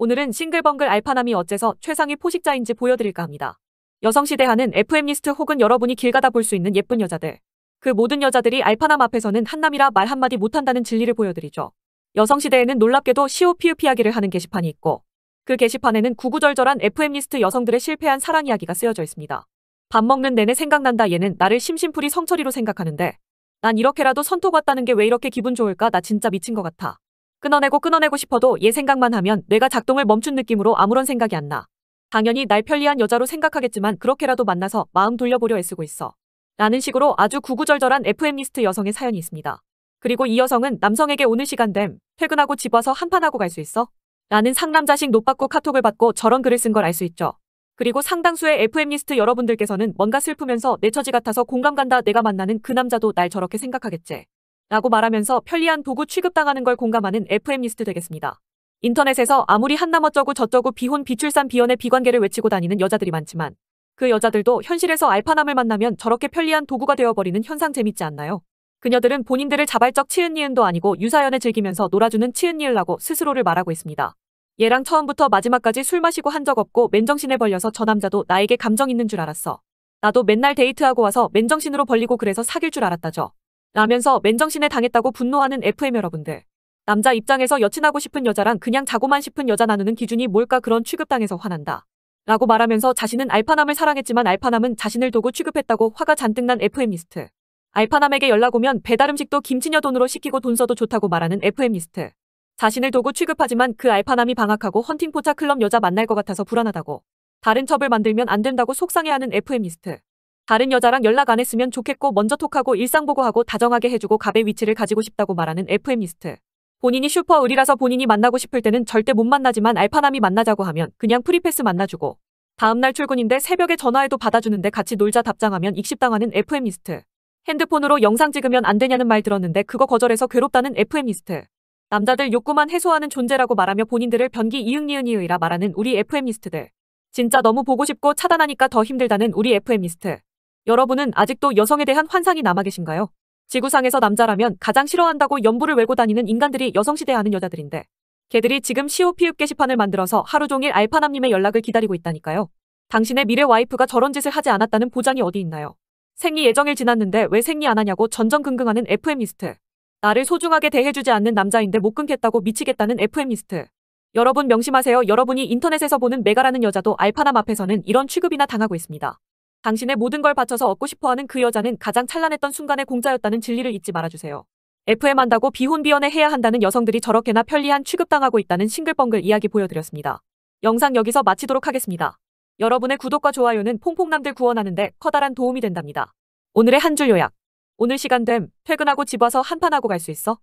오늘은 싱글벙글 알파남이 어째서 최상위 포식자인지 보여드릴까 합니다. 여성시대하는 FM리스트 혹은 여러분이 길 가다 볼 수 있는 예쁜 여자들. 그 모든 여자들이 알파남 앞에서는 한남이라 말 한마디 못한다는 진리를 보여드리죠. 여성시대에는 놀랍게도 시오피 p 이야기를 하는 게시판이 있고 그 게시판에는 구구절절한 FM리스트 여성들의 실패한 사랑 이야기가 쓰여져 있습니다. 밥 먹는 내내 생각난다 얘는 나를 심심풀이 성철이로 생각하는데 난 이렇게라도 선톡 왔다는 게 왜 이렇게 기분 좋을까 나 진짜 미친 것 같아. 끊어내고 끊어내고 싶어도 얘 생각만 하면 내가 작동을 멈춘 느낌으로 아무런 생각이 안 나. 당연히 날 편리한 여자로 생각하겠지만 그렇게라도 만나서 마음 돌려보려 애쓰고 있어. 라는 식으로 아주 구구절절한 FM리스트 여성의 사연이 있습니다. 그리고 이 여성은 남성에게 오늘 시간됨, 퇴근하고 집 와서 한판하고 갈 수 있어? 라는 상남자식 노받고 카톡을 받고 저런 글을 쓴 걸 알 수 있죠. 그리고 상당수의 FM리스트 여러분들께서는 뭔가 슬프면서 내 처지 같아서 공감 간다 내가 만나는 그 남자도 날 저렇게 생각하겠지. 라고 말하면서 편리한 도구 취급당하는 걸 공감하는 FM리스트 되겠습니다. 인터넷에서 아무리 한남어쩌고 저쩌고 비혼 비출산 비연의 비관계를 외치고 다니는 여자들이 많지만 그 여자들도 현실에서 알파남을 만나면 저렇게 편리한 도구가 되어버리는 현상 재밌지 않나요? 그녀들은 본인들을 자발적 치은니은도 아니고 유사연을 즐기면서 놀아주는 치은니을라고 스스로를 말하고 있습니다. 얘랑 처음부터 마지막까지 술 마시고 한 적 없고 맨정신에 벌려서 저 남자도 나에게 감정 있는 줄 알았어. 나도 맨날 데이트하고 와서 맨정신으로 벌리고 그래서 사귈 줄 알았다죠. 라면서 맨정신에 당했다고 분노하는 FM 여러분들. 남자 입장에서 여친하고 싶은 여자랑 그냥 자고만 싶은 여자 나누는 기준이 뭘까 그런 취급당해서 화난다. 라고 말하면서 자신은 알파남을 사랑했지만 알파남은 자신을 도구 취급했다고 화가 잔뜩 난 FM리스트. 알파남에게 연락 오면 배달 음식도 김치녀 돈으로 시키고 돈 써도 좋다고 말하는 FM리스트. 자신을 도구 취급하지만 그 알파남이 방학하고 헌팅포차 클럽 여자 만날 것 같아서 불안하다고. 다른 첩을 만들면 안 된다고 속상해하는 FM리스트. 다른 여자랑 연락 안 했으면 좋겠고 먼저 톡하고 일상 보고하고 다정하게 해주고 갑의 위치를 가지고 싶다고 말하는 f m 리스트 본인이 슈퍼 을이라서 본인이 만나고 싶을 때는 절대 못 만나지만 알파남이 만나자고 하면 그냥 프리패스 만나주고 다음날 출근인데 새벽에 전화해도 받아주는데 같이 놀자 답장하면 익십당하는 f m 리스트 핸드폰으로 영상 찍으면 안 되냐는 말 들었는데 그거 거절해서 괴롭다는 f m 리스트 남자들 욕구만 해소하는 존재라고 말하며 본인들을 변기 이응니은이의라 말하는 우리 f m 리스트들 진짜 너무 보고 싶고 차단하니까 더 힘들다는 우리 f m 리스트 여러분은 아직도 여성에 대한 환상이 남아 계신가요? 지구상에서 남자라면 가장 싫어한다고 연부를 외고 다니는 인간들이 여성시대 하는 여자들인데 걔들이 지금 c o p 읍 게시판을 만들어서 하루 종일 알파남님의 연락을 기다리고 있다니까요. 당신의 미래 와이프가 저런 짓을 하지 않았다는 보장이 어디 있나요? 생리 예정일 지났는데 왜 생리 안 하냐고 전전긍긍하는 FM이스트. 나를 소중하게 대해주지 않는 남자인데 못 끊겠다고 미치겠다는 FM이스트. 여러분 명심하세요. 여러분이 인터넷에서 보는 메가라는 여자도 알파남 앞에서는 이런 취급이나 당하고 있습니다. 당신의 모든 걸 바쳐서 얻고 싶어하는 그 여자는 가장 찬란했던 순간의 공짜였다는 진리를 잊지 말아주세요. FM 한다고 비혼비연애 해야 한다는 여성들이 저렇게나 편리한 취급당하고 있다는 싱글벙글 이야기 보여드렸습니다. 영상 여기서 마치도록 하겠습니다. 여러분의 구독과 좋아요는 퐁퐁남들 구원하는데 커다란 도움이 된답니다. 오늘의 한 줄 요약. 오늘 시간 됨 퇴근하고 집 와서 한판하고 갈 수 있어?